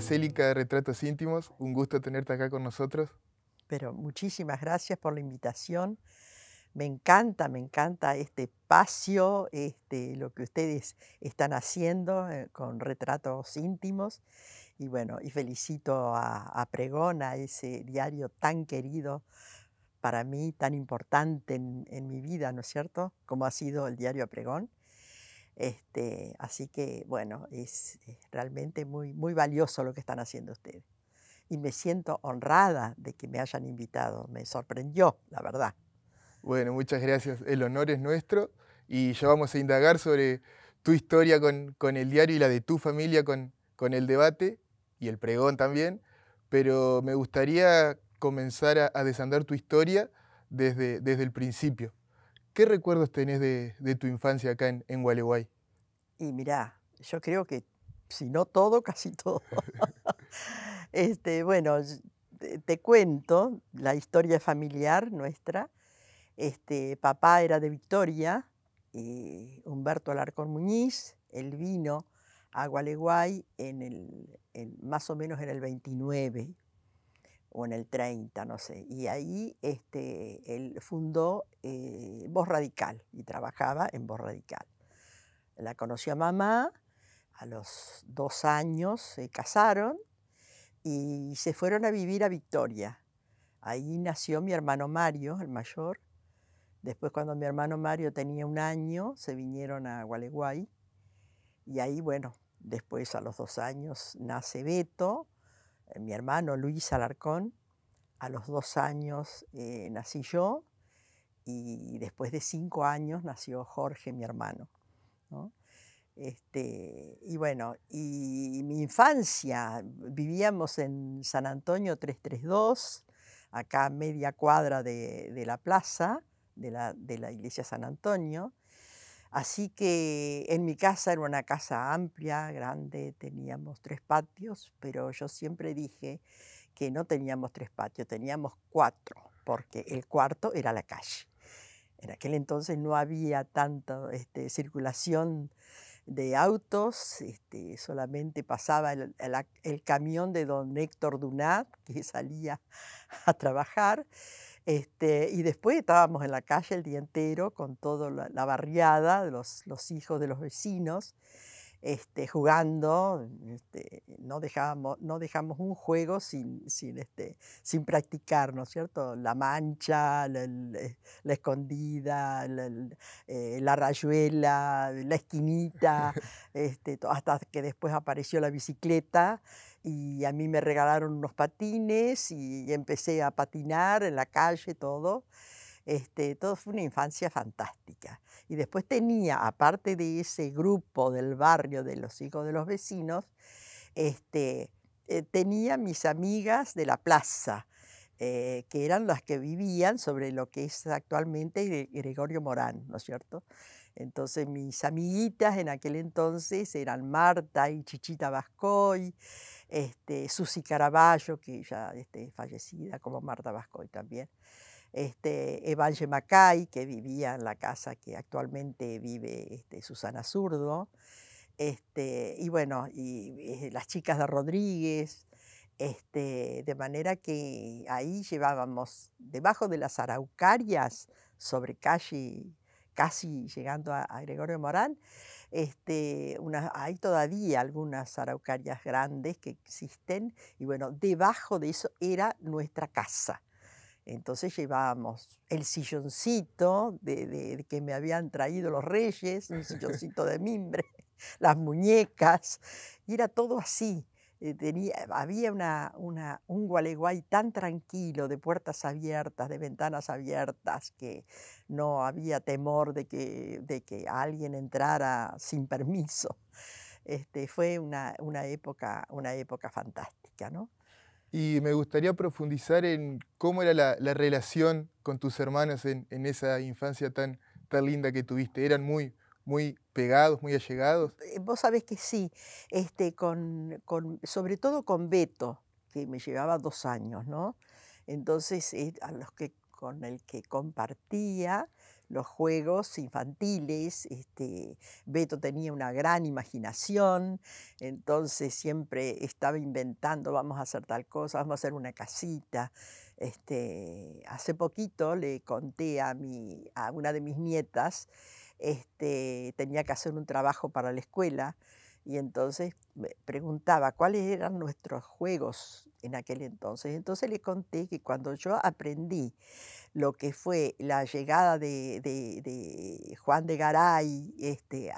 Célica de Retratos Íntimos, un gusto tenerte acá con nosotros. Pero muchísimas gracias por la invitación. Me encanta, me encanta este espacio, este, lo que ustedes están haciendo eh, con retratos íntimos. Y bueno, y felicito a, Pregón, a ese diario tan querido para mí, tan importante en, en mi vida, ¿no es cierto? Como ha sido el diario Pregón. Este, así que, bueno, es, realmente muy, muy valioso lo que están haciendo ustedes. Y me siento honrada de que me hayan invitado. Me sorprendió, la verdad. Bueno, muchas gracias. El honor es nuestro y ya vamos a indagar sobre tu historia con, con el diario y la de tu familia con, con el debate y el pregón también. Pero me gustaría comenzar a, a desandar tu historia desde, desde el principio. ¿Qué recuerdos tenés de, tu infancia acá en, Gualeguay? Y mirá, yo creo que, si no todo, casi todo. este, bueno, te, cuento la historia familiar nuestra. Este, papá era de Victoria, eh, Humberto Alarcón Muñiz, él vino a Gualeguay en el, más o menos en el 29, o en el 30, no sé. Y ahí este, él fundó eh, Voz Radical y trabajaba en Voz Radical. La conoció a mamá, a los dos años se casaron y se fueron a vivir a Victoria. Ahí nació mi hermano Mario, el mayor. Después cuando mi hermano Mario tenía un año, se vinieron a Gualeguay. Y ahí, bueno, después a los dos años nace Beto eh, mi hermano Luis Alarcón, a los dos años eh, nací yo y después de cinco años nació Jorge, mi hermano. Este, y bueno, y mi infancia, vivíamos en San Antonio 332, acá media cuadra de, la plaza, de la iglesia San Antonio, Así que en mi casa era una casa amplia, grande, teníamos tres patios, pero yo siempre dije que no teníamos tres patios, teníamos cuatro, porque el cuarto era la calle. En aquel entonces no había tanta este, circulación de autos, este, solamente pasaba el, el, camión de don Héctor Dunat, que salía a trabajar, este, y después estábamos en la calle el día entero con toda la, barriada, de los hijos de los vecinos. Este, jugando, este, no, dejamos, un juego sin, este, sin, practicar, ¿no es cierto? La mancha, la, eh, escondida, eh, la, rayuela, la esquinita, hasta que después apareció la bicicleta y a mí me regalaron unos patines y empecé a patinar en la calle, todo. Este, todo fue una infancia fantástica. Y después tenía, aparte de ese grupo del barrio de los hijos de los vecinos, este, eh, tenía mis amigas de la plaza, eh, que eran las que vivían sobre lo que es actualmente Gregorio Morán, ¿no es cierto? Entonces mis amiguitas en aquel entonces eran Marta y Chichita Vascoy, este, Susi Caraballo, que ya este, fallecida, como Marta Vascoy también este, Evange Macay, que vivía en la casa que actualmente vive este, Susana Zurdo, este, y bueno, y, eh, las chicas de Rodríguez, este, de manera que ahí llevábamos debajo de las araucarias, sobre calle, casi llegando a, Gregorio Morán, este, hay todavía algunas araucarias grandes que existen, y bueno, debajo de eso era nuestra casa entonces llevábamos el silloncito de, que me habían traído los reyes, un silloncito de mimbre, las muñecas, y era todo así. Eh, había un Gualeguay tan tranquilo, de puertas abiertas, de ventanas abiertas, que no había temor de que, alguien entrara sin permiso. Este, fue una, una, época, una época fantástica, ¿no? Y me gustaría profundizar en cómo era la, relación con tus hermanos en, esa infancia tan, tan linda que tuviste. ¿Eran muy, muy pegados, muy allegados? Eh, vos sabés que sí, este, con, con, sobre todo con Beto, que me llevaba dos años, ¿no? Entonces, eh, a los que, con el que compartía, los juegos infantiles. Este, Beto tenía una gran imaginación, entonces siempre estaba inventando, vamos a hacer tal cosa, vamos a hacer una casita. Este, hace poquito le conté a, a una de mis nietas, este, tenía que hacer un trabajo para la escuela y entonces me preguntaba cuáles eran nuestros juegos en aquel entonces. Entonces le conté que cuando yo aprendí lo que fue la llegada de, Juan de Garay este,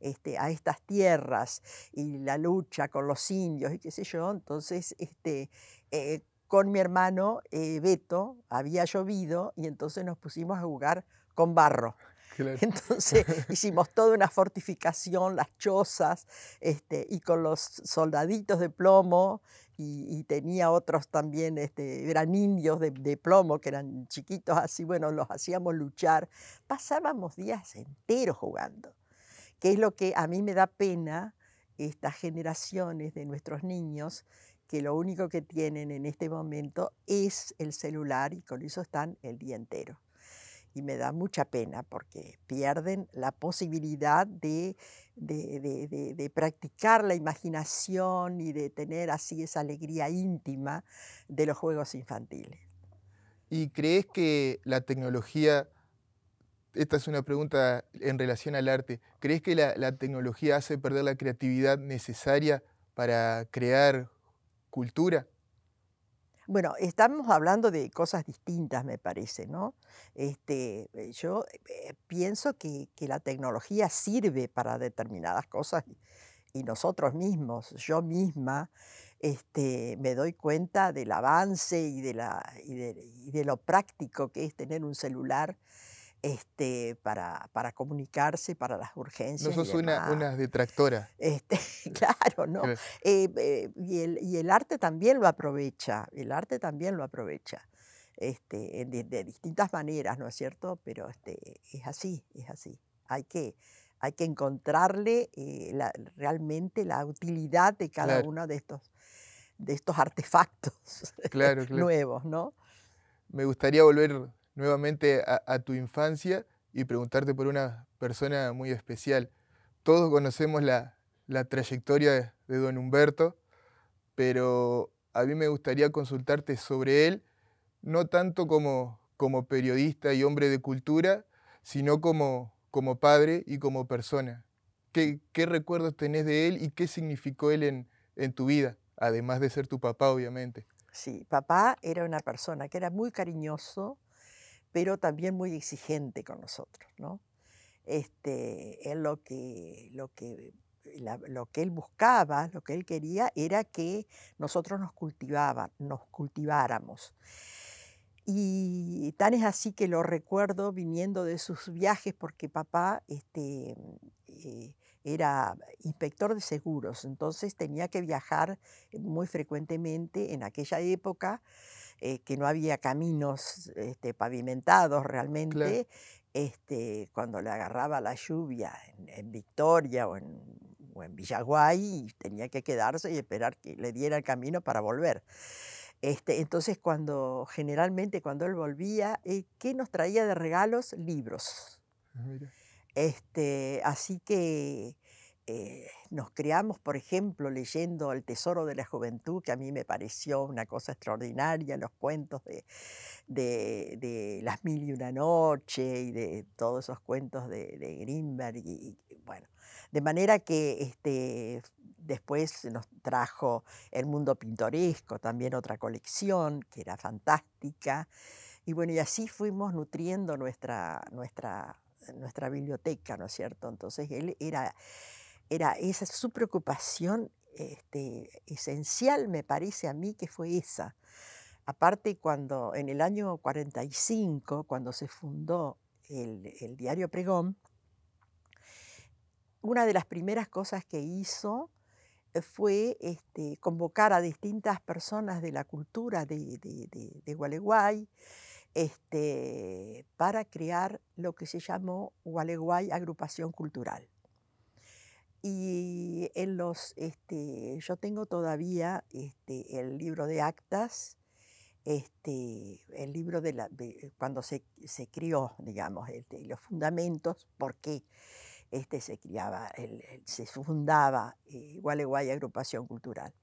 este, a, estas tierras y la lucha con los indios y qué sé yo, entonces este, eh, con mi hermano eh, Beto había llovido y entonces nos pusimos a jugar con barro. Entonces hicimos toda una fortificación, las chozas, este, y con los soldaditos de plomo, y, tenía otros también, este, eran indios de, plomo, que eran chiquitos así, bueno, los hacíamos luchar. Pasábamos días enteros jugando, que es lo que a mí me da pena estas generaciones de nuestros niños que lo único que tienen en este momento es el celular y con eso están el día entero y me da mucha pena porque pierden la posibilidad de, practicar la imaginación y de tener así esa alegría íntima de los juegos infantiles. ¿Y crees que la tecnología, esta es una pregunta en relación al arte, ¿crees que la, la tecnología hace perder la creatividad necesaria para crear cultura? Bueno, estamos hablando de cosas distintas, me parece, ¿no? Este, eh, yo eh, pienso que, la tecnología sirve para determinadas cosas y nosotros mismos, yo misma, este, me doy cuenta del avance y de lo práctico que es tener un celular este, para, para comunicarse, para las urgencias. No sos una, una, detractora. Este, claro, no. Eh, eh, y, el, y, el, arte también lo aprovecha, el arte también lo aprovecha, este, de, distintas maneras, ¿no es cierto? Pero este, es así, es así. Hay que, hay que encontrarle eh, realmente la utilidad de cada uno de estos, de estos artefactos nuevos, ¿no? Me gustaría volver nuevamente a, tu infancia y preguntarte por una persona muy especial. Todos conocemos la, trayectoria de, don Humberto, pero a mí me gustaría consultarte sobre él, no tanto como, periodista y hombre de cultura, sino como, padre y como persona. ¿Qué, recuerdos tenés de él y qué significó él en, en tu vida? Además de ser tu papá, obviamente. Sí, papá era una persona que era muy cariñoso, pero también muy exigente con nosotros, ¿no? Este, él lo que, lo que, lo que él buscaba, lo que él quería, era que nosotros nos nos cultiváramos. Y tan es así que lo recuerdo viniendo de sus viajes, porque papá este, eh, era inspector de seguros, entonces tenía que viajar muy frecuentemente en aquella época eh, que no había caminos este, pavimentados realmente. Este, cuando le agarraba la lluvia en, Victoria o en, Villaguay, tenía que quedarse y esperar que le diera el camino para volver. Este, entonces, cuando generalmente cuando él volvía, eh, ¿qué nos traía de regalos? Libros. Ah, este, así que eh, nos creamos, por ejemplo, leyendo El Tesoro de la Juventud, que a mí me pareció una cosa extraordinaria, los cuentos de, Las Mil y una Noche y de todos esos cuentos de, de y, bueno, de manera que este, después nos trajo El Mundo Pintoresco, también otra colección que era fantástica. Y bueno, y así fuimos nutriendo nuestra, nuestra, nuestra biblioteca, ¿no es cierto? Entonces él era era esa su preocupación este, esencial, me parece a mí que fue esa. Aparte, cuando en el año 45, cuando se fundó el, diario Pregón, una de las primeras cosas que hizo eh, fue este, convocar a distintas personas de la cultura de, Gualeguay este, para crear lo que se llamó Gualeguay Agrupación Cultural. Y en los, este, yo tengo todavía este, el libro de actas, este, el libro de, la, cuando se, se, crió, digamos, este, los fundamentos, por qué este, se criaba, se fundaba eh, Gualeguay Agrupación Cultural.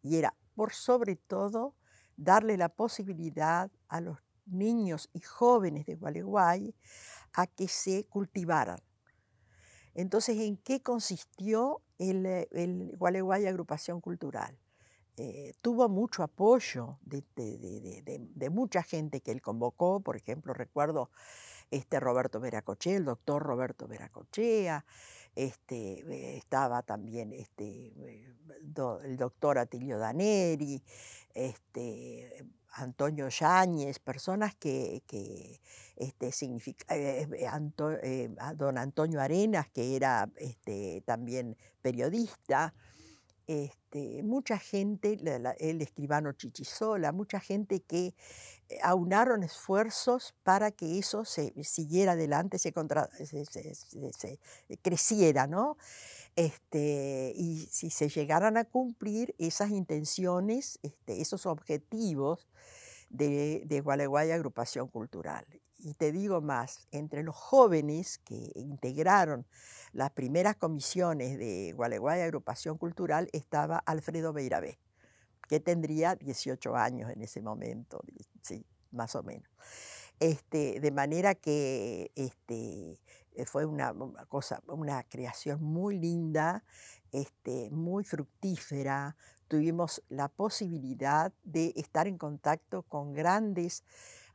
Y era, por sobre todo, darle la posibilidad a los niños y jóvenes de Gualeguay a que se cultivaran entonces, ¿en qué consistió el, eh, el Gualeguay Agrupación Cultural? Eh, tuvo mucho apoyo de, mucha gente que él convocó, por ejemplo, recuerdo este Roberto Veracochea, el doctor Roberto Veracochea, este, eh, estaba también este, eh, el doctor Atilio Daneri, este, eh, Antonio Yáñez, personas que, que significa, don Antonio Arenas, que era también periodista, este, mucha gente, el escribano Chichisola, mucha gente que eh, aunaron esfuerzos para que eso se siguiera adelante, se, eh, creciera, ¿no? Este, y si se llegaran a cumplir esas intenciones, este, esos objetivos de, de Gualeguay Agrupación Cultural y te digo más, entre los jóvenes que integraron las primeras comisiones de Gualeguay Agrupación Cultural estaba Alfredo Beirabé, que tendría 18 años en ese momento, sí, más o menos. Este, de manera que este, eh, fue una, cosa, una creación muy linda, este, muy fructífera. Tuvimos la posibilidad de estar en contacto con grandes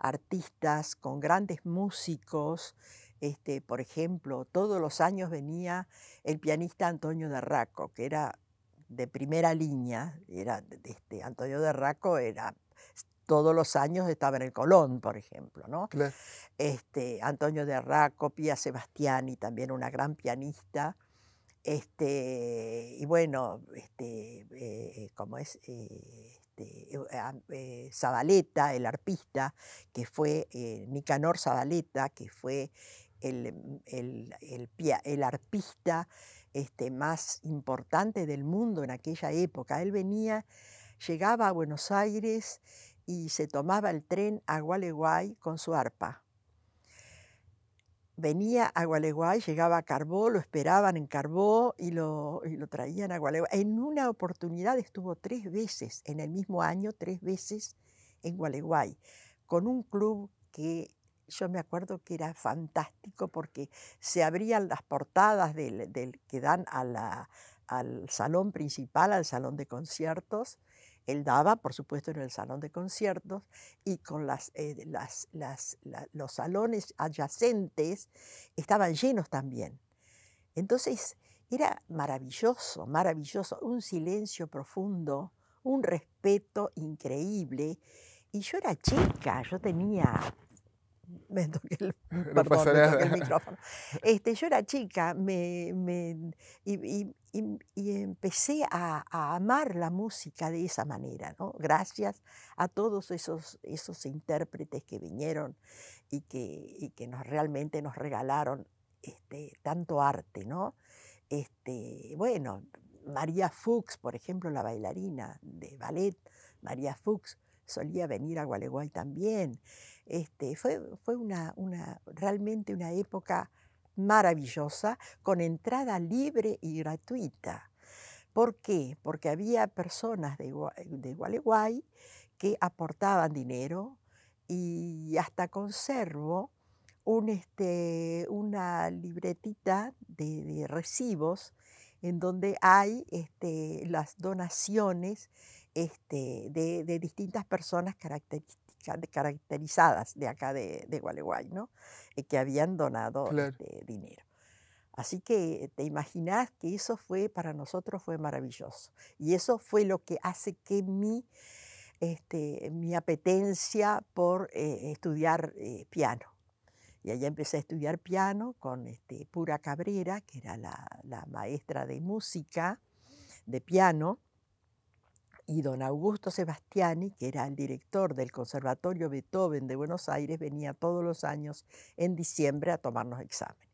artistas, con grandes músicos. Este, por ejemplo, todos los años venía el pianista Antonio Darraco que era de primera línea. Era, este, Antonio Darraco era todos los años estaba en el Colón, por ejemplo, ¿no? Este, Antonio Derraco, Pia Sebastiani, también una gran pianista. Este, y bueno, este, eh, ¿cómo es? Eh, este, eh, eh, eh, el arpista, que fue Nicanor Zabaleta, que fue el, mm, el, el, el arpista este, más importante del mundo en aquella época. Él venía, llegaba a Buenos Aires y se tomaba el tren a Gualeguay con su arpa venía a Gualeguay, llegaba a Carbó, lo esperaban en Carbó y lo, y lo, traían a Gualeguay. En una oportunidad estuvo tres veces, en el mismo año, tres veces en Gualeguay, con un club que yo me acuerdo que era fantástico porque se abrían las portadas del, que dan al salón principal, al salón de conciertos, él daba, por supuesto, en el salón de conciertos y con las, eh, los salones adyacentes estaban llenos también. Entonces, era maravilloso, maravilloso, un silencio profundo, un respeto increíble. Y yo era chica, yo tenía me toqué el, micrófono. Este, yo era chica me, Em, y, empecé a, amar la música de esa manera, gracias a todos esos, esos intérpretes que vinieron y que, que nos, realmente nos regalaron este, tanto arte. ¿no? Este, bueno, María Fuchs, por ejemplo, la bailarina de ballet, María Fuchs, solía venir a Gualeguay también. Este, fue una, una, realmente una época maravillosa con entrada libre y gratuita. ¿Por qué? Porque había personas de, de Gualeguay que aportaban dinero y hasta conservo un, este, una libretita de, recibos en donde hay este, las donaciones este, de, de, distintas personas características caracterizadas de acá de, Gualeguay, ¿no? Eh, que habían donado este, dinero. Así que te imaginas que eso fue, para nosotros fue maravilloso. Y eso fue lo que hace que mi, este, mi apetencia por eh, estudiar eh, piano. Y allá empecé a estudiar piano con este, Pura Cabrera, que era la, la maestra de música, de piano, y don Augusto Sebastiani, que era el director del Conservatorio Beethoven de Buenos Aires, venía todos los años en diciembre a tomarnos exámenes.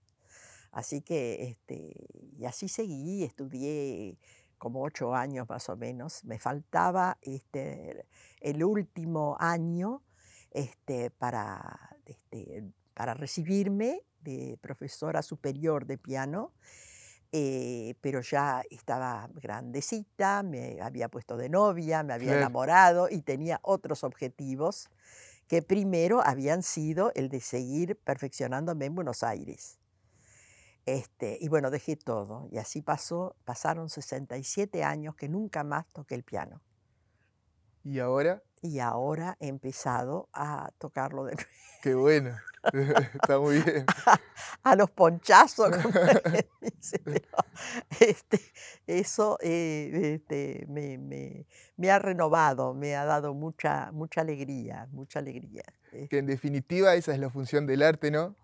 Así que, este, y así seguí, estudié como ocho años más o menos. Me faltaba este, el último año este, para, este, para recibirme de profesora superior de piano eh, pero ya estaba grandecita, me había puesto de novia, me había enamorado y tenía otros objetivos que primero habían sido el de seguir perfeccionándome en Buenos Aires. Este, y bueno, dejé todo y así pasó, pasaron 67 años que nunca más toqué el piano. ¿Y ahora? y ahora he empezado a tocarlo de nuevo. Qué bueno, está muy bien. A, los ponchazos, este, eso eh, este, me, ha renovado, me ha dado mucha, mucha alegría, mucha alegría. Que en este. definitiva esa es la función del arte, ¿no?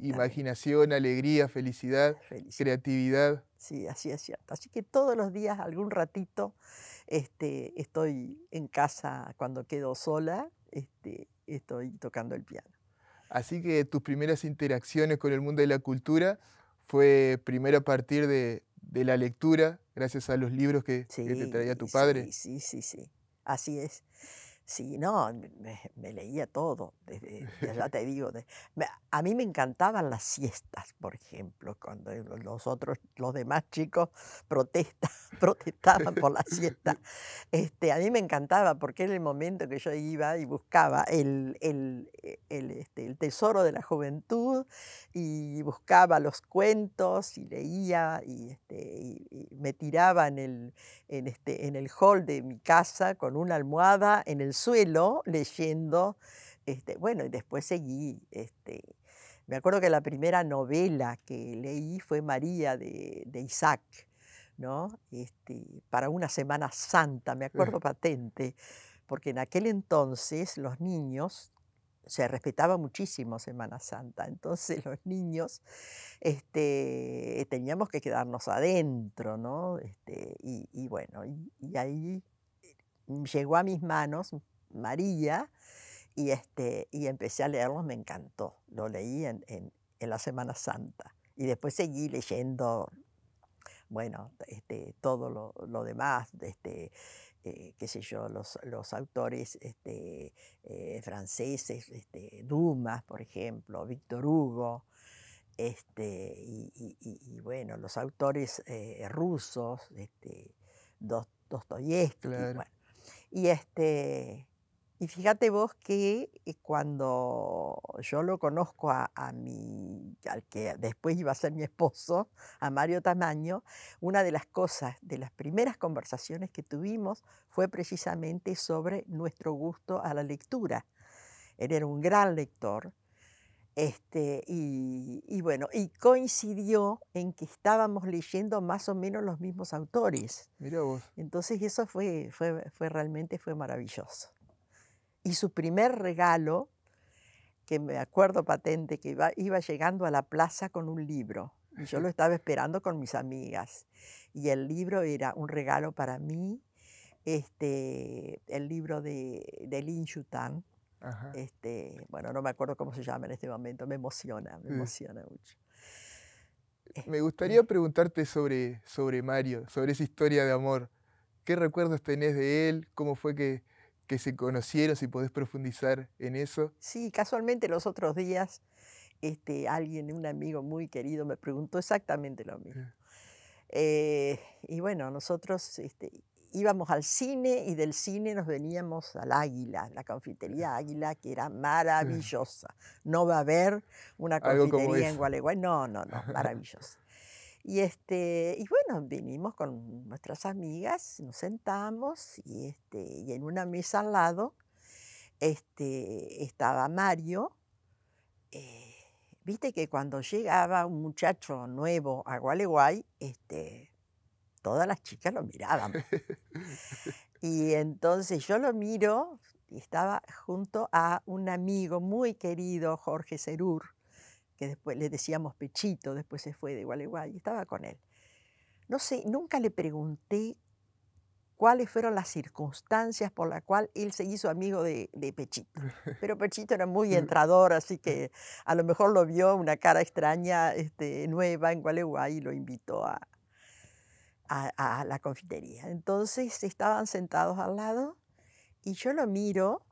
Imaginación, alegría, felicidad, felicidad, creatividad. Sí, así es cierto. Así que todos los días algún ratito este, estoy en casa cuando quedo sola, este, estoy tocando el piano. Así que tus primeras interacciones con el mundo de la cultura fue primero a partir de, la lectura, gracias a los libros que, te traía tu padre. sí, sí, sí, así es. Sí, no, me, leía todo, ya te digo. a mí me encantaban las siestas, por ejemplo, cuando los otros, los demás chicos protestaban por la siesta. Este, a mí me encantaba porque era el momento que yo iba y buscaba el, el, e, este, el, tesoro de la juventud y buscaba los cuentos y leía este, y, me tiraba en el, en, este, en el hall de mi casa con una almohada en el suelo leyendo. Este, bueno, y después seguí. Este, me acuerdo que la primera novela que leí fue María de, Isaac. ¿no? Este, para una Semana Santa, me mm. acuerdo patente, porque en aquel entonces los niños, se respetaba muchísimo Semana Santa, entonces los niños este, teníamos que quedarnos adentro, ¿no? Este, y, bueno, y, ahí llegó a mis manos, María, y, este, y empecé a leerlo, me encantó. Lo leí en, la Semana Santa. Y después seguí leyendo, bueno, este, todo lo, demás, este, eh, qué sé yo, los, los autores este, eh, franceses, este, Dumas, por ejemplo, Víctor Hugo, este, y, bueno, los autores eh, rusos, este, Dostoyevsky, bueno, y, este, y fíjate vos que eh, cuando yo lo conozco a, a mi, al que después iba a ser mi esposo, a Mario Tamaño, una de las cosas, de las primeras conversaciones que tuvimos fue precisamente sobre nuestro gusto a la lectura. Él era un gran lector este, y, bueno, y coincidió en que estábamos leyendo más o menos los mismos autores. Mira vos. Entonces eso fue, fue, realmente fue maravilloso. Y su primer regalo, que me acuerdo patente, que iba, iba llegando a la plaza con un libro. Y yo lo estaba esperando con mis amigas. Y el libro era un regalo para mí, este, el libro de, Lin Tang, este, bueno, no me acuerdo cómo se llama en este momento, me emociona, me mm. emociona mucho. Me este, gustaría preguntarte sobre, sobre Mario, sobre esa historia de amor. ¿Qué recuerdos tenés de él? ¿Cómo fue que, se conocieron? Si podés profundizar en eso. Sí, casualmente los otros días este, alguien, un amigo muy querido, me preguntó exactamente lo mismo. Eh. Eh, y bueno, nosotros este, íbamos al cine y del cine nos veníamos al Águila, la confitería Águila, que era maravillosa. No va a haber una confitería en Gualeguay. No, no, no, maravillosa. Y, este, y bueno, vinimos con nuestras amigas, nos sentamos y, este, y en una mesa al lado este, estaba Mario. Eh, viste que cuando llegaba un muchacho nuevo a Gualeguay, este, todas las chicas lo miraban. Y entonces yo lo miro y estaba junto a un amigo muy querido, Jorge Cerur, que después le decíamos Pechito, después se fue de Gualeguay, estaba con él. No sé, nunca le pregunté cuáles fueron las circunstancias por las cuales él se hizo amigo de, Pechito. Pero Pechito era muy entrador, así que a lo mejor lo vio una cara extraña, este, nueva en Gualeguay y lo invitó a, a, la confitería. Entonces estaban sentados al lado y yo lo miro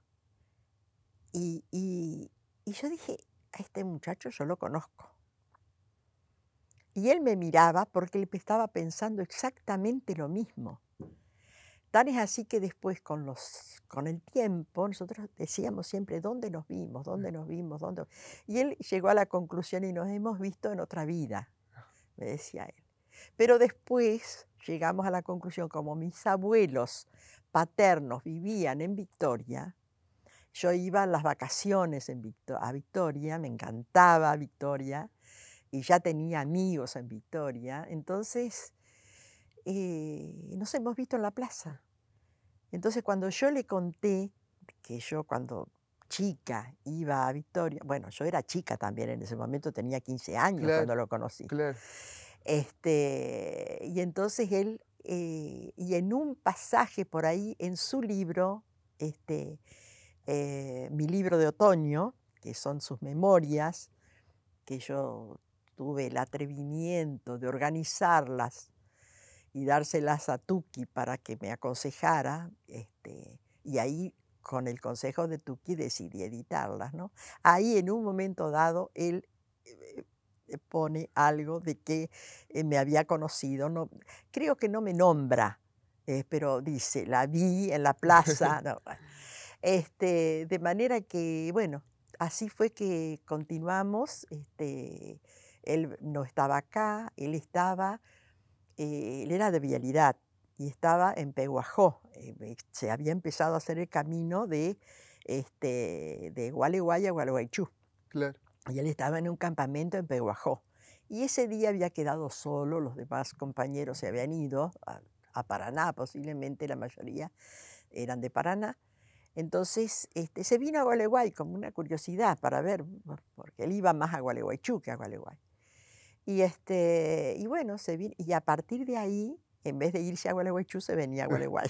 y, y, yo dije, a este muchacho yo lo conozco. Y él me miraba porque él estaba pensando exactamente lo mismo. Tan es así que después con, los, con el tiempo nosotros decíamos siempre, ¿dónde nos vimos? ¿Dónde nos vimos? ¿Dónde? Y él llegó a la conclusión y nos hemos visto en otra vida, me decía él. Pero después llegamos a la conclusión, como mis abuelos paternos vivían en Victoria, yo iba a las vacaciones a Victoria, me encantaba Victoria y ya tenía amigos en Victoria, entonces eh, nos hemos visto en la plaza. Entonces cuando yo le conté que yo cuando chica iba a Victoria, bueno, yo era chica también en ese momento, tenía 15 años cuando lo conocí. Claro. Este, y entonces él, eh, y en un pasaje por ahí en su libro, este, eh, mi libro de otoño, que son sus memorias, que yo tuve el atrevimiento de organizarlas y dárselas a Tuki para que me aconsejara, este, y ahí con el consejo de Tuki decidí editarlas. ¿no? Ahí en un momento dado él eh, eh, pone algo de que eh, me había conocido, no, creo que no me nombra, eh, pero dice, la vi en la plaza. este, de manera que, bueno, así fue que continuamos. Este, él no estaba acá, él estaba, él era de vialidad y estaba en Peguajó. se había empezado a hacer el camino de, este, de a Gualeguaychú. Claro y él estaba en un campamento en Peguajó. Y ese día había quedado solo, los demás compañeros se habían ido a, Paraná, posiblemente la mayoría eran de Paraná. Entonces este, se vino a Gualeguay como una curiosidad para ver, porque él iba más a Gualeguaychú que a Gualeguay. Y, este, y bueno, se vino, y a partir de ahí, en vez de irse a Gualeguaychú, se venía a Gualeguay.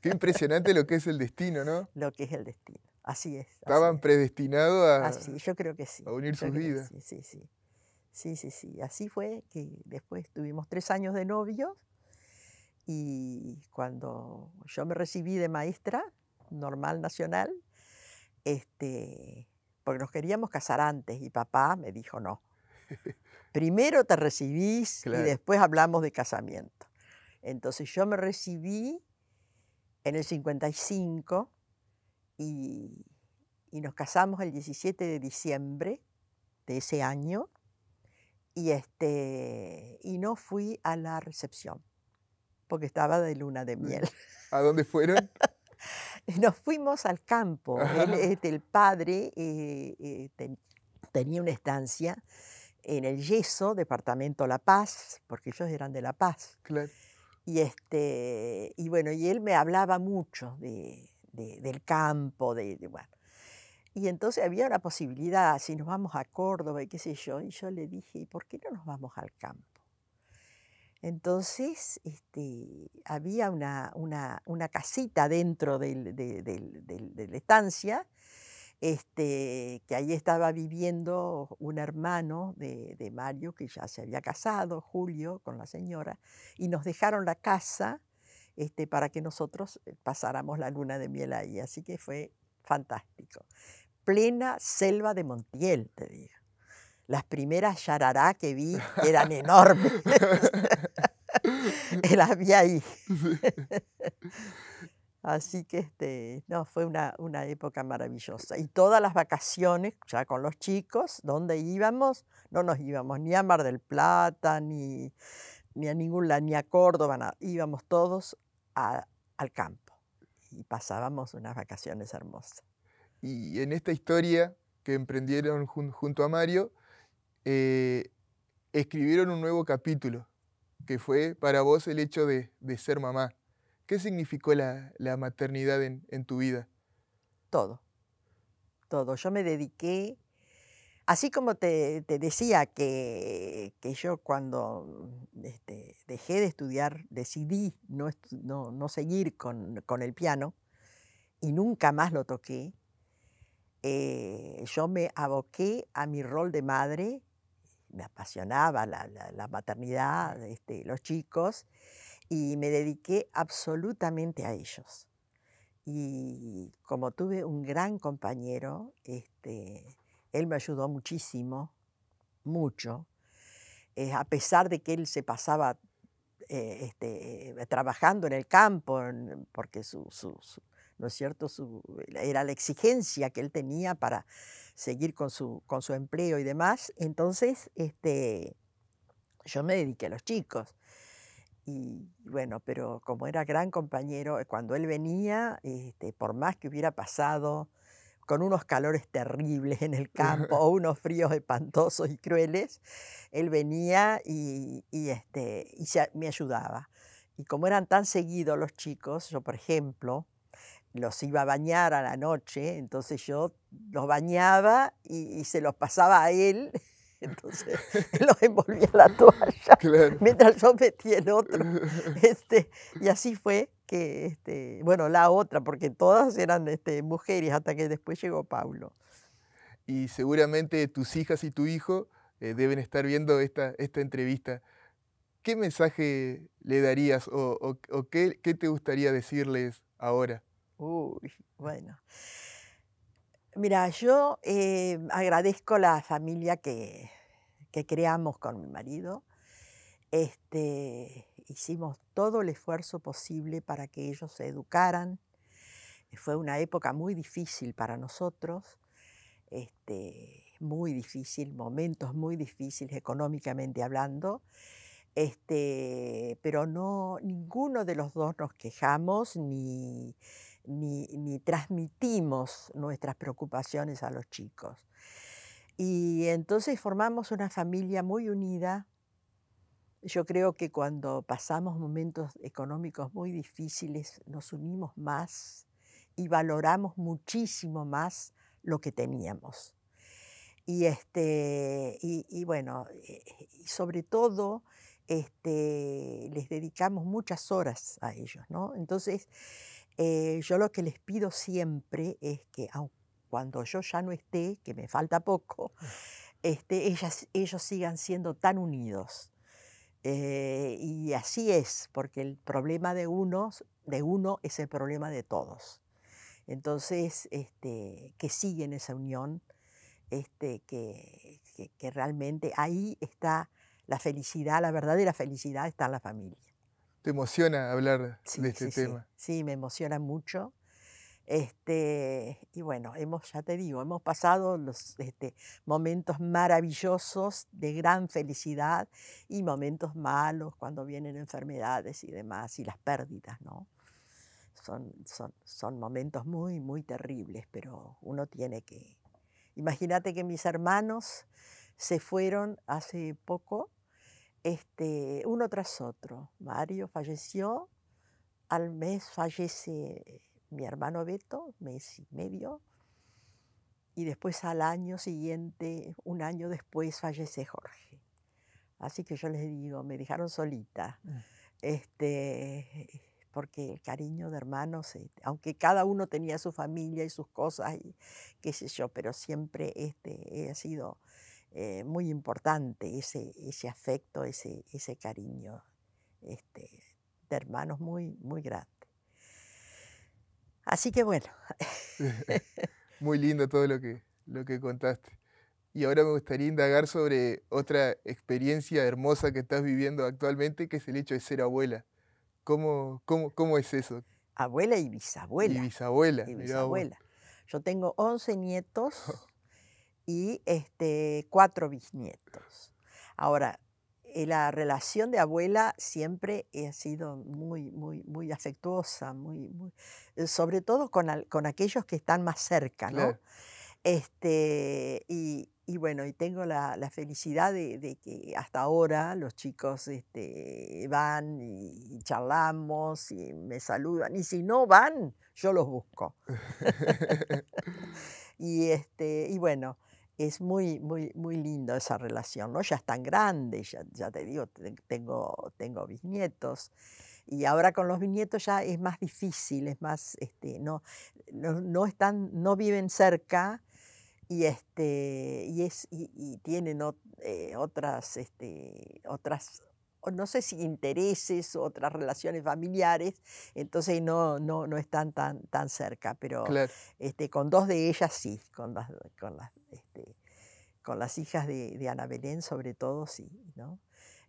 Qué impresionante lo que es el destino, ¿no? Lo que es el destino. Así es. Estaban predestinados a, unir sus vidas. Sí, sí, sí. Así fue que después tuvimos tres años de novios y cuando yo me recibí de maestra normal nacional, este, porque nos queríamos casar antes y papá me dijo no. Primero te recibís y después hablamos de casamiento. Entonces yo me recibí en el 55 y, nos casamos el 17 de diciembre de ese año y, este, y no fui a la recepción porque estaba de luna de miel. ¿A dónde fueron? Nos fuimos al campo. El, padre eh, eh, tenía una estancia en el Yeso, departamento La Paz, porque ellos eran de La Paz. Y, este, y bueno, y él me hablaba mucho de, del campo, de, Y entonces había una posibilidad, si nos vamos a Córdoba y qué sé yo, y yo le dije, ¿y por qué no nos vamos al campo? Entonces este, había una, una, una, casita dentro del, de, la estancia, este, que ahí estaba viviendo un hermano de, de Mario, que ya se había casado, Julio, con la señora, y nos dejaron la casa este, para que nosotros eh, pasáramos la luna de miel ahí. Así que fue fantástico. Plena selva de Montiel, te digo. Las primeras yarará que vi eran enormes. Las vi ahí. Así que este, no, fue una, una, época maravillosa. Y todas las vacaciones, ya con los chicos, donde íbamos, no nos íbamos ni a Mar del Plata, ni ni a ningún lado, ni a Córdoba, íbamos todos al campo y pasábamos unas vacaciones hermosas. Y en esta historia que emprendieron junto a Mario, eh, escribieron un nuevo capítulo, que fue para vos el hecho de, ser mamá. ¿Qué significó la, maternidad en, en, tu vida? Todo, todo. Yo me dediqué Así como te, decía que, yo cuando mm, este, dejé de estudiar, decidí no, no, seguir con, el piano y nunca más lo toqué, eh, yo me aboqué a mi rol de madre, me apasionaba la, maternidad, este, los chicos, y me dediqué absolutamente a ellos. Y como tuve un gran compañero, este, él me ayudó muchísimo, mucho, eh, a pesar de que él se pasaba eh, este, trabajando en el campo, porque su, ¿no es cierto? Su, era la exigencia que él tenía para seguir con su, empleo y demás. Entonces, este, yo me dediqué a los chicos. Y bueno, pero como era gran compañero, cuando él venía, este, por más que hubiera pasado con unos calores terribles en el campo o unos fríos espantosos y crueles, él venía y, este, y me ayudaba. Y como eran tan seguidos los chicos, yo por ejemplo, los iba a bañar a la noche, entonces yo los bañaba y, se los pasaba a él entonces los envolvía en la toalla mientras yo metía en otro. Este, y así fue que, este, bueno, la otra, porque todas eran este, mujeres hasta que después llegó Pablo. Y seguramente tus hijas y tu hijo eh, deben estar viendo esta, esta entrevista. ¿Qué mensaje le darías o, qué, te gustaría decirles ahora? Uy, bueno. Mira, yo eh, agradezco la familia que, que creamos con mi marido. Este, hicimos todo el esfuerzo posible para que ellos se educaran. Eh, fue una época muy difícil para nosotros, este, muy difícil, momentos muy difíciles económicamente hablando, este, pero no, ninguno de los dos nos quejamos ni transmitimos nuestras preocupaciones a los chicos. Y entonces formamos una familia muy unida, yo creo que cuando pasamos momentos económicos muy difíciles nos unimos más y valoramos muchísimo más lo que teníamos. Y, este, y, bueno, eh, sobre todo este, les dedicamos muchas horas a ellos, ¿no? Entonces, eh, yo lo que les pido siempre es que, cuando yo ya no esté, que me falta poco, este, ellos sigan siendo tan unidos eh, y así es, porque el problema de, unos, de uno es el problema de todos. Entonces, este, que siguen esa unión, este, que, realmente ahí está la felicidad, la verdadera felicidad está en la familia. ¿Te emociona hablar de este tema? sí. me emociona mucho. Este, y bueno, hemos, ya te digo, hemos pasado los este, momentos maravillosos de gran felicidad y momentos malos cuando vienen enfermedades y demás y las pérdidas, ¿no? Son, son, son momentos muy, muy terribles, pero uno tiene que... Imagínate que mis hermanos se fueron hace poco, este, uno tras otro. Mario falleció, al mes fallece mi hermano Beto, mes y medio, y después al año siguiente, un año después, fallece Jorge. Así que yo les digo, me dejaron solita, mm. este, porque el cariño de hermanos, eh, aunque cada uno tenía su familia y sus cosas, y qué sé yo, pero siempre este, ha sido eh, muy importante ese, ese afecto, ese, ese cariño este, de hermanos muy, muy grande. Así que bueno. Muy lindo todo lo que, lo que contaste. Y ahora me gustaría indagar sobre otra experiencia hermosa que estás viviendo actualmente, que es el hecho de ser abuela. ¿Cómo, cómo, es eso? Abuela y bisabuela. Y bisabuela. Y bisabuela. Yo tengo 11 nietos y este, cuatro bisnietos. Ahora, eh, la relación de abuela siempre ha sido muy, muy, muy afectuosa, muy, muy eh, sobre todo con, con, aquellos que están más cerca, ¿no? Este, y, bueno, y tengo la, felicidad de, que hasta ahora los chicos este, van y, charlamos y me saludan. Y si no van, yo los busco. y, este, y bueno, es muy, muy, muy lindo esa relación, ¿no? Ya están grandes, ya, ya te digo, tengo, tengo bisnietos. Y ahora con los bisnietos ya es más difícil, es más, este, no, no, están, no viven cerca y, este, y, es, y, tienen eh, otras, este, otras, no sé si intereses, otras relaciones familiares, entonces no, no, no están tan, tan cerca, pero este, con dos de ellas sí, con las, con las este, con las hijas de, Ana Belén sobre todo, sí, ¿no?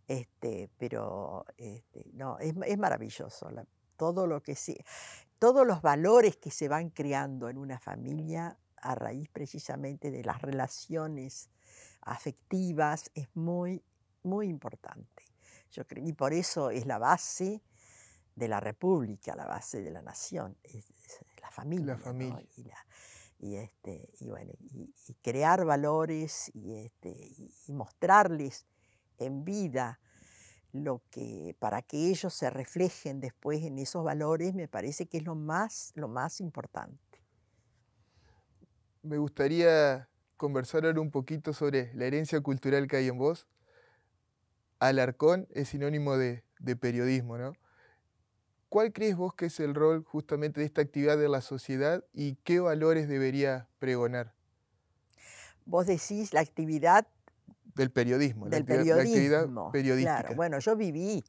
Este, pero este, no, es, maravilloso todo lo que todos los valores que se van creando en una familia a raíz precisamente de las relaciones afectivas es muy, muy importante. Yo y por eso es la base de la república, la base de la nación, es, la familia. familia y, este, y, bueno, y, crear valores este, y, mostrarles en vida lo que para que ellos se reflejen después en esos valores me parece que es lo más, lo más importante. Me gustaría conversar ahora un poquito sobre la herencia cultural que hay en vos. Alarcón es sinónimo de, de periodismo, ¿no? ¿Cuál crees vos que es el rol justamente de esta actividad de la sociedad y qué valores debería pregonar? Vos decís la actividad del periodismo, la actividad, periodismo, periodística. Bueno, yo viví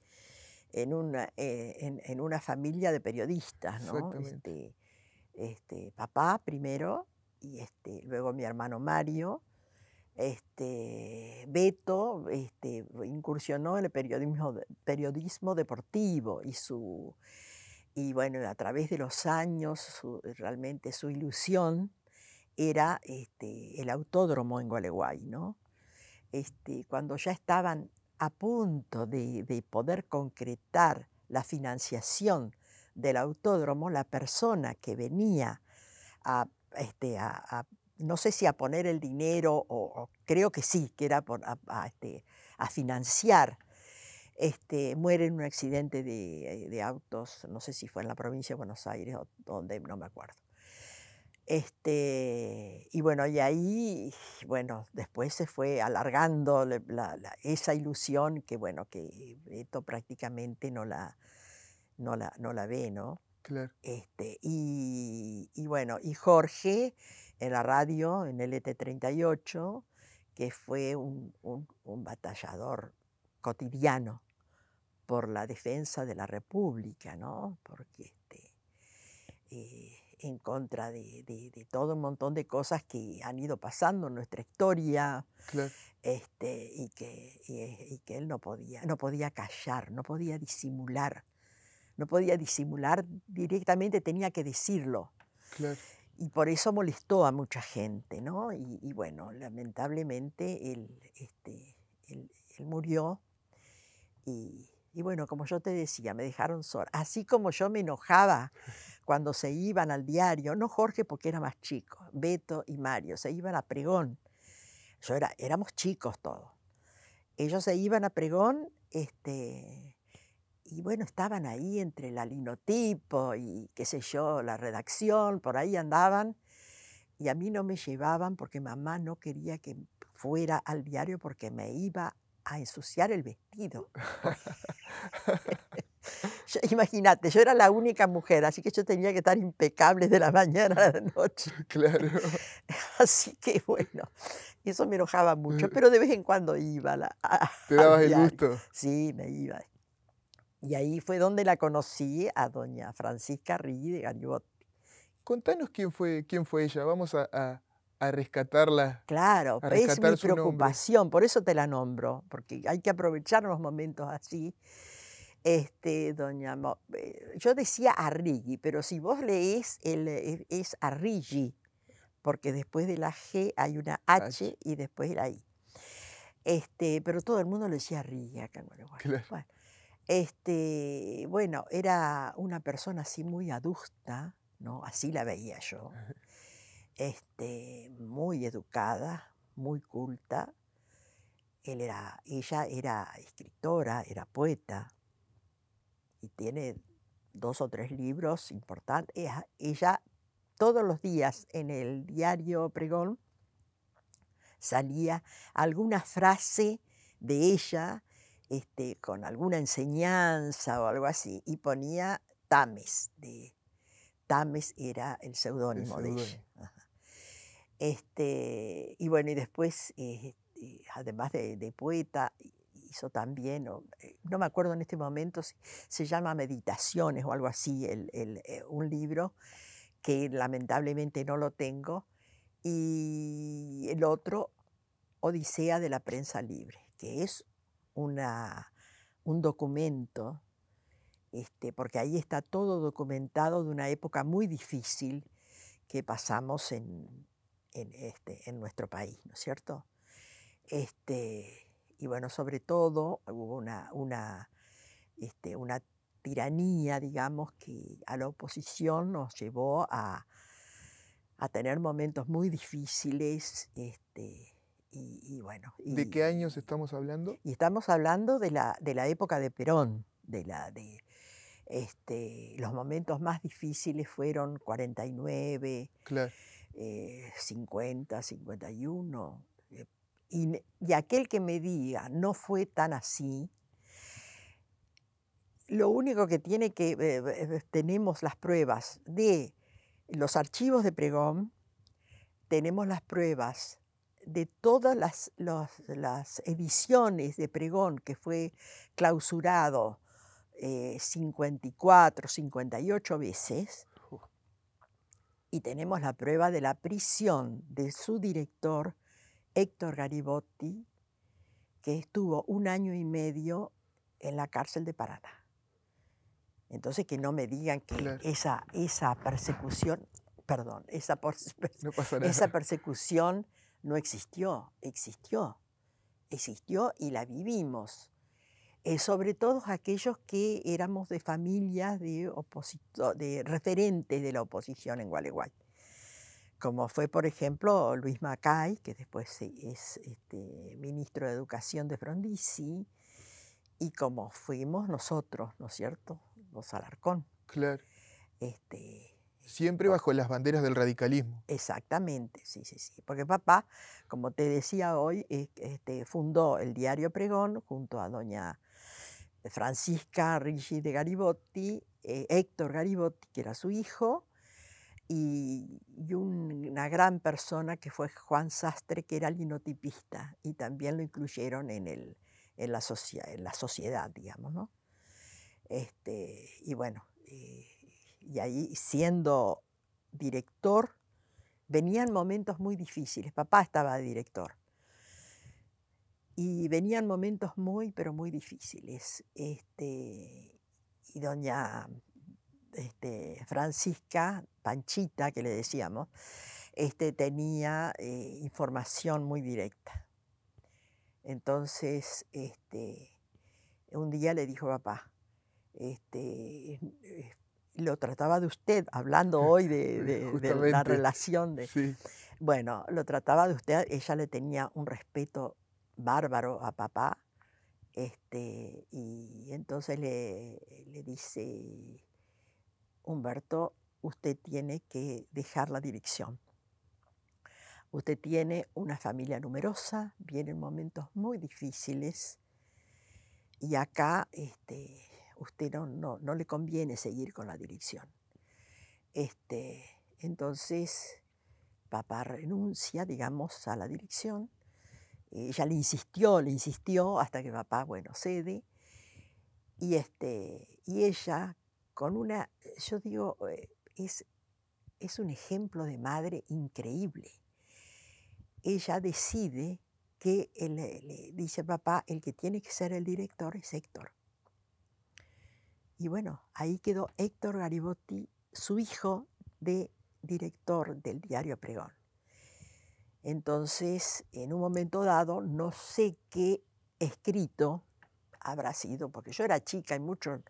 en una, eh, en, una familia de periodistas, ¿no? Este, este, papá primero y este, luego mi hermano Mario este, Beto este, incursionó en el periodismo, periodismo deportivo y su y bueno, a través de los años realmente su ilusión era este, el autódromo en Gualeguay, ¿no? Este, cuando ya estaban a punto de, poder concretar la financiación del autódromo, la persona que venía a, este, a no sé si a poner el dinero, o, creo que sí, que era este, a, financiar. Este, muere en un accidente eh, de, autos, no sé si fue en la provincia de Buenos Aires o donde, no me acuerdo. Este, y bueno, y ahí, bueno, después se fue alargando esa ilusión que, bueno, que esto prácticamente no la, no la, no la ve, ¿no? Claro. Este, y bueno, y Jorge, en la radio, en LT38, que fue un, batallador cotidiano por la defensa de la República, ¿no? Porque este, eh, en contra de, todo un montón de cosas que han ido pasando en nuestra historia claro. este, y, que, eh, que él no podía, no podía callar, no podía disimular, no podía disimular directamente, tenía que decirlo. Claro y por eso molestó a mucha gente, ¿no? Y, bueno, lamentablemente él, este, murió y, bueno, como yo te decía, me dejaron sola. Así como yo me enojaba cuando se iban al diario, no Jorge porque era más chico, Beto y Mario, se iban a pregón. Yo era, éramos chicos todos. Ellos se iban a pregón, este, y bueno, estaban ahí entre el alinotipo y qué sé yo, la redacción, por ahí andaban. Y a mí no me llevaban porque mamá no quería que fuera al diario porque me iba a ensuciar el vestido. Imagínate, yo era la única mujer, así que yo tenía que estar impecable de la mañana a la noche. Claro. así que bueno, eso me enojaba mucho, eh. pero de vez en cuando iba. la, Te dabas el gusto. Sí, me iba. Y ahí fue donde la conocí a doña Francisca Rigi de Garibot. Contanos quién fue, quién fue ella. Vamos a, rescatarla. Claro, es mi preocupación, por eso te la nombro, porque hay que aprovechar los momentos así. Este, doña, eh, yo decía Arrigui, pero si vos lees, el, e, es Rigi, porque después de la G hay una H, y después la I. Este, pero todo el mundo lo decía Rigi. acá en este, bueno, era una persona así muy adusta, ¿no? Así la veía yo. Este, muy educada, muy culta. era, ella era escritora, era poeta y tiene dos o tres libros importantes. Ella, ella todos los días en el diario Pregón salía alguna frase de ella este, con alguna enseñanza o algo así, y ponía Tames. De, Tames era el seudónimo de Este, y bueno, y después, este, además de, poeta, hizo también, eh, no me acuerdo en este momento, se llama Meditaciones o algo así, eh, un libro que lamentablemente no lo tengo, y el otro, Odisea de la Prensa Libre, que es un documento, este, porque ahí está todo documentado de una época muy difícil que pasamos en, este, en nuestro país, ¿no es cierto? Este, y bueno, sobre todo hubo una, una, este, una tiranía, digamos, que a la oposición nos llevó a, a tener momentos muy difíciles este, ¿De qué años estamos hablando? Y estamos hablando de la, de la época de Perón, de la de este, los momentos más difíciles fueron 49, 50, 51. y, aquel que me diga no fue tan así, lo único que tiene que eh, eh, tenemos las pruebas de los archivos de Pregón, tenemos las pruebas de todas las, ediciones de pregón que fue clausurado 54, eh, 58 veces, y tenemos la prueba de la prisión de su director, Héctor Garibotti, que estuvo un año y medio en la cárcel de Paraná. Entonces que no me digan que esa, persecución, perdón, esa, esa persecución no existió, existió, existió y la vivimos. Eh, sobre todo aquellos que éramos de familias de, referentes de la oposición en Gualeguay, como fue, por ejemplo, Luis Macay, que después es este, ministro de Educación de Frondizi, y como fuimos nosotros, ¿no es cierto? Los Alarcón. Claro. Este, Siempre bajo las banderas del radicalismo. Exactamente, sí, sí, sí. Porque papá, como te decía hoy, este, fundó el diario Pregón junto a doña Francisca Rigi de Garibotti, eh, Héctor Garibotti, que era su hijo, y, una gran persona que fue Juan Sastre, que era linotipista, y también lo incluyeron en, la, sociedad, digamos, ¿no? Este, y bueno. Eh, y ahí siendo director, venían momentos muy difíciles. Papá estaba director. Y venían momentos muy, pero muy difíciles. Este, y doña este, Francisca, Panchita, que le decíamos, este, tenía eh, información muy directa. Entonces, este, un día le dijo papá, este, lo trataba de usted, hablando hoy de, la relación de... Bueno, lo trataba de usted, ella le tenía un respeto bárbaro a papá, este, y entonces le, dice, Humberto, usted tiene que dejar la dirección. Usted tiene una familia numerosa, vienen momentos muy difíciles y acá este, usted no, no, le conviene seguir con la dirección. Este, entonces, papá renuncia, digamos, a la dirección. Ella le insistió, le insistió, hasta que papá, bueno, cede. Y, este, y ella, con una, yo digo, eh, es, es un ejemplo de madre increíble. Ella decide que, le dice papá, el que tiene que ser el director es Héctor y bueno, ahí quedó Héctor Garibotti, su hijo de director del diario Pregón. Entonces, en un momento dado, no sé qué escrito habrá sido, porque yo era chica y mucho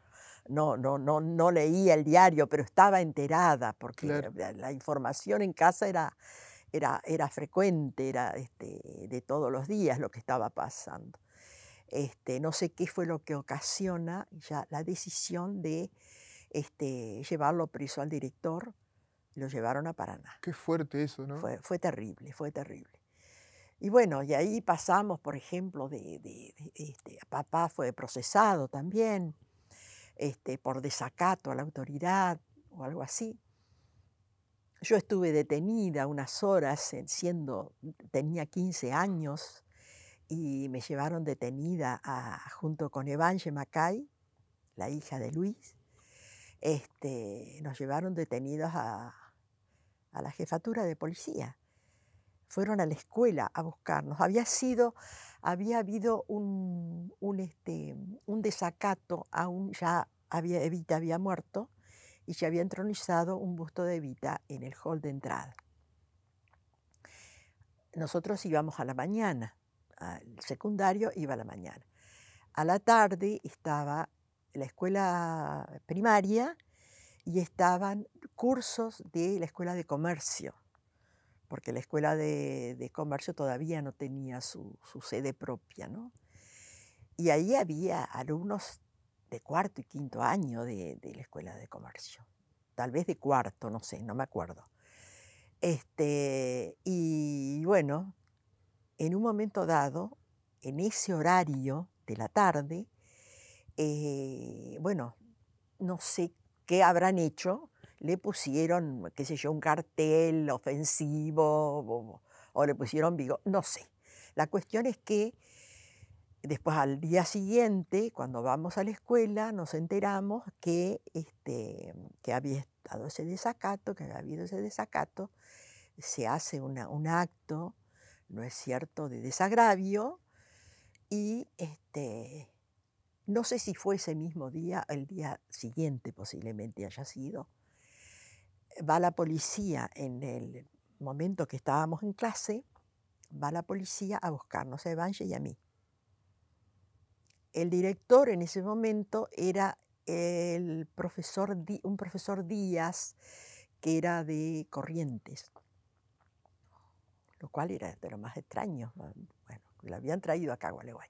no, no, no, no leía el diario, pero estaba enterada, porque la, información en casa era, era, era frecuente, era este, de todos los días lo que estaba pasando. Este, no sé qué fue lo que ocasiona ya la decisión de este, llevarlo preso al director, lo llevaron a Paraná. Qué fuerte eso, ¿no? Fue, terrible, fue terrible. Y bueno, y ahí pasamos, por ejemplo, de, este, papá fue procesado también este, por desacato a la autoridad o algo así. Yo estuve detenida unas horas, siendo, tenía 15 años, y me llevaron detenida junto con Evange Macay, la hija de Luis, este, nos llevaron detenidos a, la jefatura de policía. Fueron a la escuela a buscarnos. Había sido, había habido un, un, este, un desacato, aún ya había, Evita había muerto y se había entronizado un busto de Evita en el hall de entrada. Nosotros íbamos a la mañana el secundario iba a la mañana. A la tarde estaba la escuela primaria y estaban cursos de la escuela de comercio, porque la escuela de, comercio todavía no tenía su, sede propia. ¿no? Y ahí había alumnos de cuarto y quinto año de, de, la escuela de comercio, tal vez de cuarto, no sé, no me acuerdo. Este, y bueno, en un momento dado, en ese horario de la tarde, eh, bueno, no sé qué habrán hecho, le pusieron, qué sé yo, un cartel ofensivo o, le pusieron vigo, no sé. La cuestión es que después al día siguiente, cuando vamos a la escuela, nos enteramos que, este, que había estado ese desacato, que había habido ese desacato, se hace un acto ¿no es cierto?, de desagravio. Y este, no sé si fue ese mismo día, el día siguiente posiblemente haya sido, va la policía en el momento que estábamos en clase, va la policía a buscarnos a Evangel y a mí. El director en ese momento era el profesor, un profesor Díaz, que era de Corrientes lo cual era de lo más extraño. Bueno, lo habían traído acá a Gualeguay.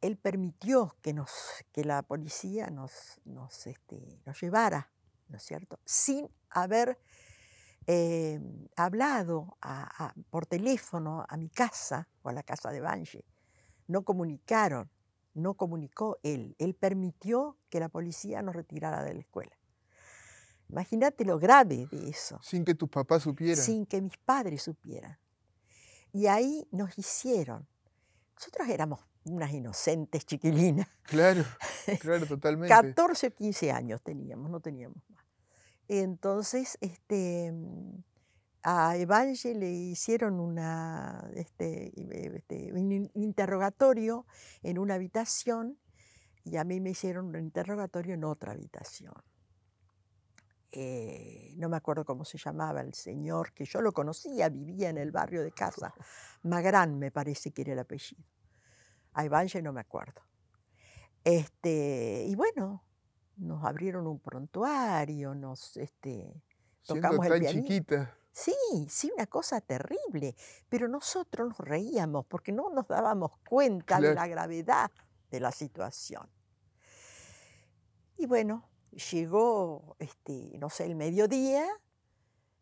Él permitió que, nos, que la policía nos, nos, este, nos llevara, ¿no es cierto?, sin haber em, hablado por teléfono a mi casa o a la casa de vance No comunicaron, no comunicó él. Él permitió que la policía nos retirara de la escuela. Imagínate lo grave de eso. Sin que tus papás supieran. Sin que mis padres supieran. Y ahí nos hicieron. Nosotros éramos unas inocentes chiquilinas. Claro, claro, totalmente. 14 o 15 años teníamos, no teníamos más. Entonces, este, mm, a Evangel le hicieron este, eh, este, un interrogatorio en una habitación y a mí me hicieron un interrogatorio en otra habitación. Eh, no me acuerdo cómo se llamaba el señor, que yo lo conocía, vivía en el barrio de casa, Magrán me parece que era el apellido, a ya no me acuerdo. Este, y bueno, nos abrieron un prontuario, nos este, tocamos el chiquita. Sí, sí, una cosa terrible, pero nosotros nos reíamos porque no nos dábamos cuenta de la gravedad de la situación. Y bueno, llegó, este, no sé, el mediodía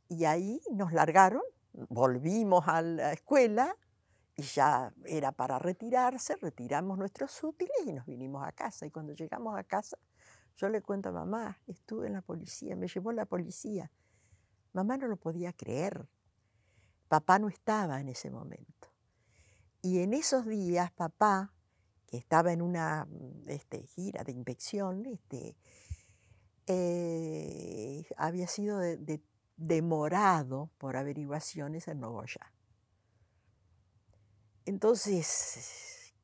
y ahí nos largaron, volvimos a la escuela y ya era para retirarse, retiramos nuestros útiles y nos vinimos a casa. Y cuando llegamos a casa, yo le cuento a mamá, estuve en la policía, me llevó la policía. Mamá no lo podía creer. Papá no estaba en ese momento. Y en esos días, papá, que estaba en una este, gira de inspección, este, eh, había sido de, demorado por averiguaciones en Nogoyá. Entonces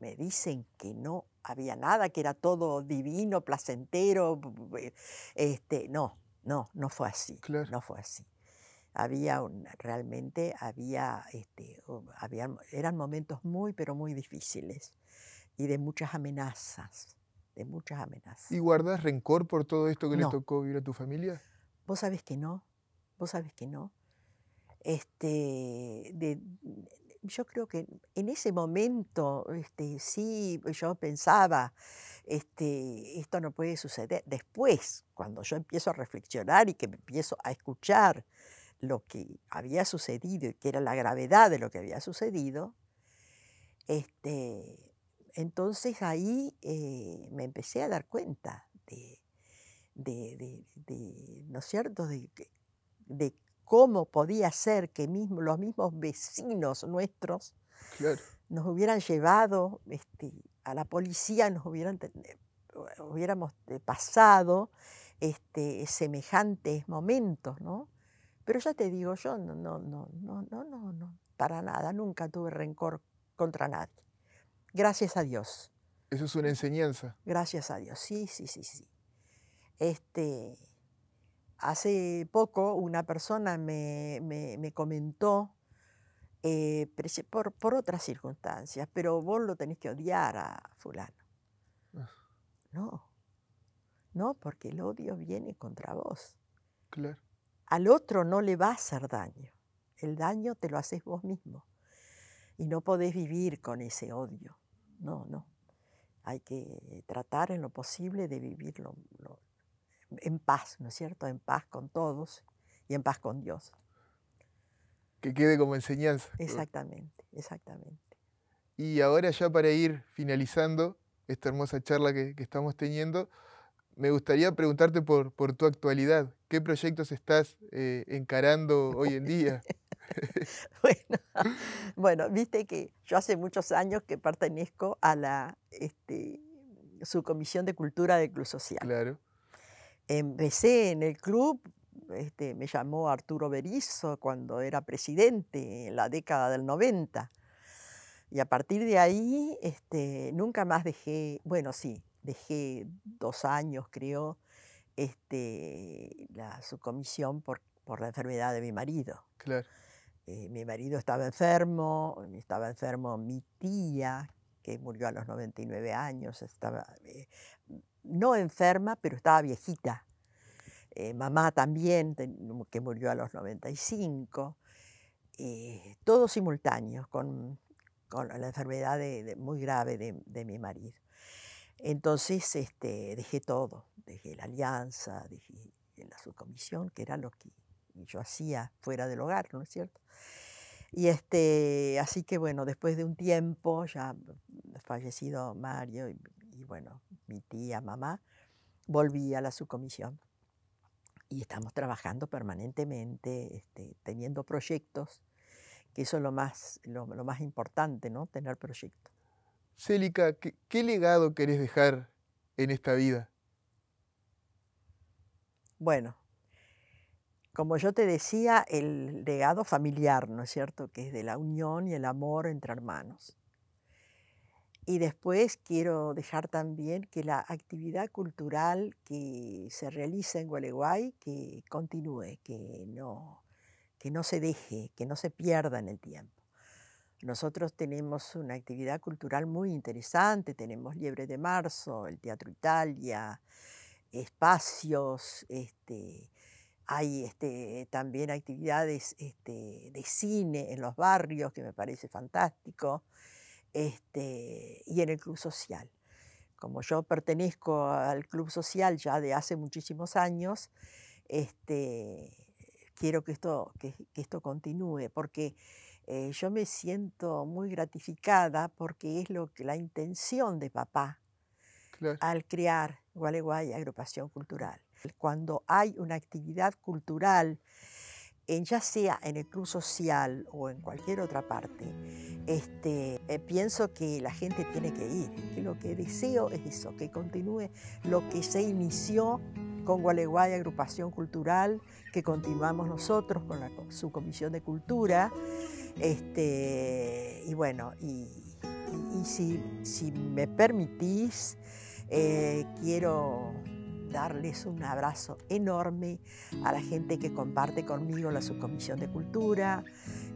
me dicen que no había nada, que era todo divino, placentero. Eh, este, no, no, no fue así. No fue así. Había realmente había, este, había, eran momentos muy, pero muy difíciles y de muchas amenazas de muchas amenazas. ¿Y guardas rencor por todo esto que le tocó vivir a tu familia? Vos sabés que no, vos sabés que no. Este, yo creo que en ese momento este, sí, yo pensaba, este, esto no puede suceder. Después, cuando yo empiezo a reflexionar y que me empiezo a escuchar lo que había sucedido y que era la gravedad de lo que había sucedido, este, entonces ahí eh, me empecé a dar cuenta de, de, cómo podía ser que los mismos vecinos nuestros nos hubieran llevado este, a la policía, nos hubieran, eh, hubiéramos eh, pasado este, semejantes momentos, ¿no? Pero ya te digo, yo no, no, no, no, no, no, para nada, nunca tuve rencor contra nadie. Gracias a Dios. Eso es una enseñanza. Gracias a Dios, sí, sí, sí, sí. Este, hace poco una persona me, comentó, eh, por, por, otras circunstancias, pero vos lo tenés que odiar a fulano. Ah. No, no, porque el odio viene contra vos. Claro. Al otro no le va a hacer daño, el daño te lo haces vos mismo y no podés vivir con ese odio. No, no. Hay que tratar en lo posible de vivirlo en paz, ¿no es cierto? En paz con todos y en paz con Dios. Que quede como enseñanza. Exactamente, exactamente. Y ahora ya para ir finalizando esta hermosa charla que, estamos teniendo, me gustaría preguntarte por, por, tu actualidad. ¿Qué proyectos estás eh, encarando hoy en día? bueno, bueno, viste que yo hace muchos años que pertenezco a la este, subcomisión de cultura de Club Social. Claro. Empecé en el club, este, me llamó Arturo Berizo cuando era presidente en la década del 90. Y a partir de ahí este, nunca más dejé, bueno, sí, dejé dos años, creo, este, la subcomisión por, por la enfermedad de mi marido. Claro. Eh, mi marido estaba enfermo, eh, estaba enfermo mi tía, que murió a los 99 años, estaba eh, no enferma, pero estaba viejita. mamá también, que murió a los 95. todos simultáneos con, la enfermedad muy grave de, mi marido. Entonces este, dejé todo, dejé la alianza, dejé la subcomisión, que era lo que yo hacía fuera del hogar, ¿no es cierto? Y este, así que bueno, después de un tiempo, ya fallecido Mario y, bueno, mi tía, mamá, volví a la subcomisión y estamos trabajando permanentemente, este, teniendo proyectos, que eso es lo más, lo, más importante, ¿no? Tener proyectos. Célica, ¿qué, ¿qué, legado querés dejar en esta vida? Bueno, como yo te decía, el legado familiar, ¿no es cierto?, que es de la unión y el amor entre hermanos. Y después quiero dejar también que la actividad cultural que se realiza en Gualeguay, que continúe, que no, que no se deje, que no se pierda en el tiempo. Nosotros tenemos una actividad cultural muy interesante, tenemos Liebre de Marzo, el Teatro Italia, espacios, este, hay este, también actividades este, de cine en los barrios, que me parece fantástico, este, y en el club social. Como yo pertenezco al club social ya de hace muchísimos años, quiero que esto, que, esto continúe, porque eh, yo me siento muy gratificada porque es lo que, la intención de papá al crear Gualeguay Agrupación Cultural. Cuando hay una actividad cultural, ya sea en el club social o en cualquier otra parte, este, eh, pienso que la gente tiene que ir, lo que deseo es eso, que continúe lo que se inició con Gualeguay Agrupación Cultural, que continuamos nosotros con la, su comisión de cultura, este, y bueno, y, si, me permitís, eh, quiero darles un abrazo enorme a la gente que comparte conmigo la Subcomisión de Cultura,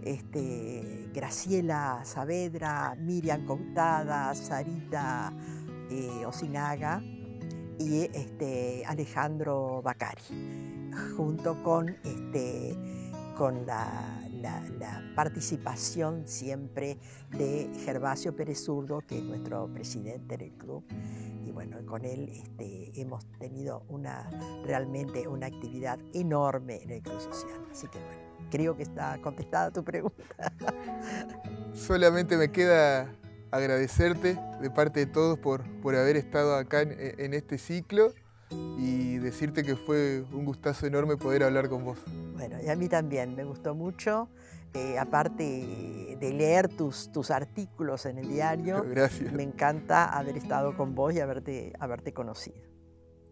este, Graciela Saavedra, Miriam Coutada, Sarita eh, Osinaga y este, Alejandro Bacari, junto con, este, con la, participación siempre de Gervasio Pérez Urdo que es nuestro presidente del club, y bueno, con él este, hemos tenido realmente una actividad enorme en el Club Social. Así que bueno, creo que está contestada tu pregunta. Solamente me queda agradecerte de parte de todos por, haber estado acá e, en este ciclo y decirte que fue un gustazo enorme poder hablar con vos. Bueno, y a mí también, me gustó mucho aparte de leer tus, tus artículos en el diario, me encanta haber estado con vos y haberte, haberte conocido.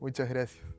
Muchas gracias.